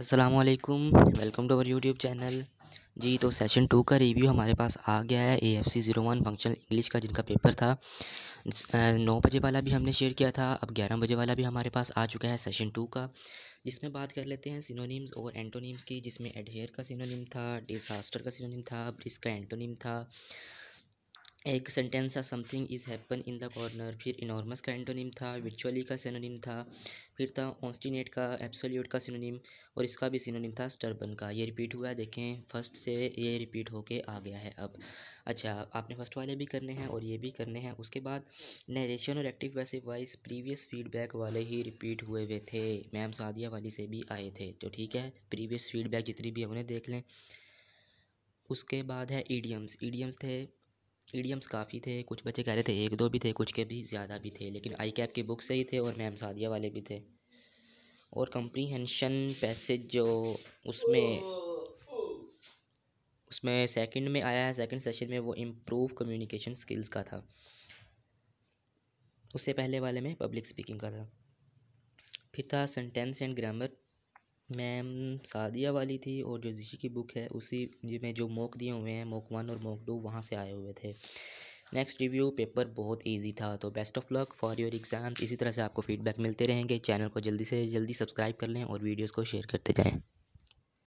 अस्सलाम वालेकुम welcome to our YouTube channel जी तो सेशन टू का रिव्यू हमारे पास आ गया है A F C zero one functional English का जिनका पेपर था नौ बजे वाला भी हमने शेयर किया था अब ग्यारह बजे वाला भी हमारे पास आ चुका है सेशन टू का जिसमें बात कर लेते हैं सिनोनिम्स और एंटोनिम्स की जिसमें एडहेयर का सिनोनिम था डिसास्टर का सिनोनिम था ब्रिस का एंटोनिम था एक सेंटेंस था something is happen in the corner फिर इनॉर्मस का एंटोनिम था विचुअली का सिनोनिम था फिर था ऑस्टिनेट का एब्सोल्यूट का सिनोनिम और इसका भी सिनोनिम था स्टर्बन का ये रिपीट हुआ है देखें फर्स्ट से ये रिपीट होके आ गया है अब अच्छा आपने फर्स्ट वाले भी करने हैं और ये भी करने हैं उसके बाद नरेशन और एक्टिव वैसे वाइस प्रीवियस फीडबैक वाले ही रिपीट हुए हुए थे मैम सादिया वाली से भी आए थे तो ठीक है प्रीवियस फीडबैक जितनी भी है उन्हें देख लें उसके बाद है ईडियम्स ईडियम्स थे ईडियम्स काफ़ी थे कुछ बच्चे कह रहे थे एक दो भी थे कुछ के भी ज़्यादा भी थे लेकिन आई कैप के बुक से ही थे और मैम सादिया वाले भी थे और कंप्रीहेंशन पैसेज जो उसमें उसमें सेकंड में आया है सेकंड सेशन में वो इम्प्रूव कम्युनिकेशन स्किल्स का था उससे पहले वाले में पब्लिक स्पीकिंग का था फिर था sentence and grammar ma'am Sadia वाली थी और जो जी की बुक है उसी में जो मोक दिए हुए हैं मोक वन और मोक टू वहाँ से आए हुए थे नेक्स्ट रिव्यू पेपर बहुत इजी था तो best of luck for your exams इसी तरह से आपको फीडबैक मिलते रहेंगे चैनल को जल्दी से जल्दी सब्सक्राइब कर लें और वीडियोस को शेयर करते जाएं